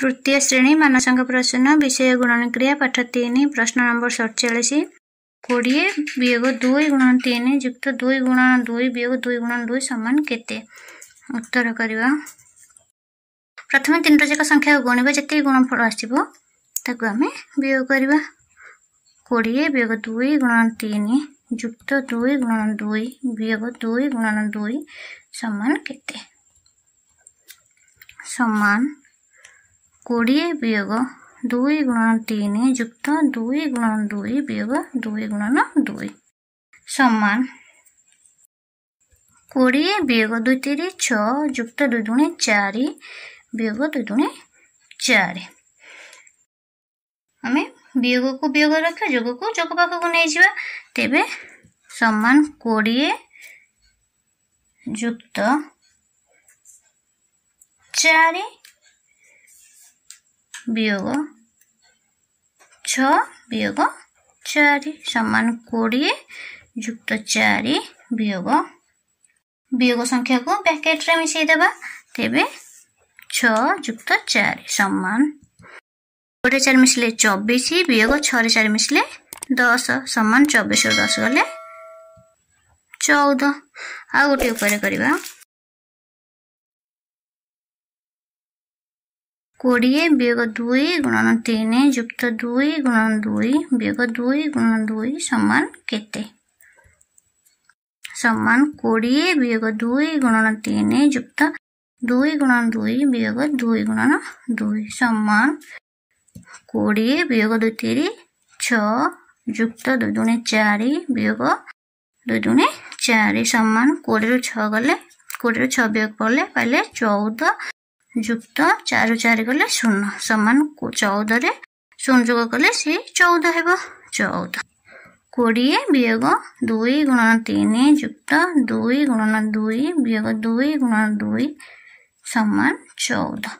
তৃতীয় শ্রেণী ମାନସଙ୍କ প্রশ্ন বিষয় গুণন ক্রিয়া পাঠ তিন প্রশ্ন নম্বর সতচাশ কোড়িয়ে বিয়োগ দুই গুণন তিন যুক্ত দুই গুণন দুই বিয়োগ দুই গুণন দুই সমান কেতে উত্তর করা প্রথমে তিনটা যাক সংখ্যা গুণবা যেত গুণফল আসব তাকে আমি বিয়োগ করা কোড়িয়ে বিয়োগ দুই গুণন তিন যুক্ত দুই গুণন দুই বিয়োগ দুই গুণন দুই সমান কেতে সমান କୋଡ଼ିଏ ବିୟୋଗ ଦୁଇ ଗୁଣନ ତିନି ଯୁକ୍ତ ଦୁଇ ଗୁଣନ ଦୁଇ ବିୟୋଗ ଦୁଇ ଗୁଣନ ଦୁଇ ସମାନ କୋଡ଼ିଏ ବିୟୋଗ ଦୁଇ ତିରି ଛଅ ଯୁକ୍ତ ଦୁଇ ଦୁଣେ ଚାରି ବିୟୋଗ ଦୁଇ ଦୁଣେ ଚାରି ଆମେ ବିୟୋଗକୁ ବିୟୋଗ ରଖି ଯୋଗକୁ ଯୋଗ ପାଖକୁ ନେଇଯିବା ତେବେ ସମାନ କୋଡ଼ିଏ ଯୁକ୍ତ ଚାରି ବିୟୋଗ ଛଅ ବିୟୋଗ ଚାରି ସମାନ କୋଡ଼ିଏ ଯୁକ୍ତ ଚାରି ବିୟୋଗ ବିୟୋଗ ସଂଖ୍ୟାକୁ ବ୍ୟାକେଟ୍ରେ ମିଶାଇ ଦେବା ତେବେ ଛଅ ଯୁକ୍ତ ଚାରି ସମାନ କୋଡ଼ିଏ ଚାରି ମିଶିଲେ ଚବିଶ ବିୟୋଗ ଛଅରେ ଚାରି ମିଶିଲେ ଦଶ ସମାନ ଚବିଶରୁ ଦଶ ଗଲେ ଚଉଦ ଆଉ ଗୋଟିଏ ଉପରେ କରିବା কোড়িয়ে বিয়োগ দুই গুণন তিন যুক্ত দুই গুণন দুই বিয়োগ দুই গুণন দুই সমান কেতে সমান কোড়িয়ে বিয়োগ দুই গুণন তিন যুক্ত দুই গুণন দুই বিয়োগ দুই গুণন দুই সমান কোড়িয়ে বিয়োগ দুই তিরি ছ যুক্ত দুই দুণে চারি বিয়োগ দুই দুণে চারি সমান কোড়িয়েরু ছ গলে কোড়িয়েরু ছ বিয়োগ কলে পাইলে চৌদ ଯୁକ୍ତ ଚାରୁ ଚାରି କଲେ ଶୂନ ସମାନ ଚଉଦରେ ସଂଯୋଗ କଲେ ସେ ଚଉଦ ହେବ ଚଉଦ କୋଡ଼ିଏ ବିୟୋଗ ଦୁଇ ଗୁଣନ ତିନି ଯୁକ୍ତ ଦୁଇ ଗୁଣନ ଦୁଇ ବିୟୋଗ ଦୁଇ ଗୁଣନ ଦୁଇ ସମାନ ଚଉଦ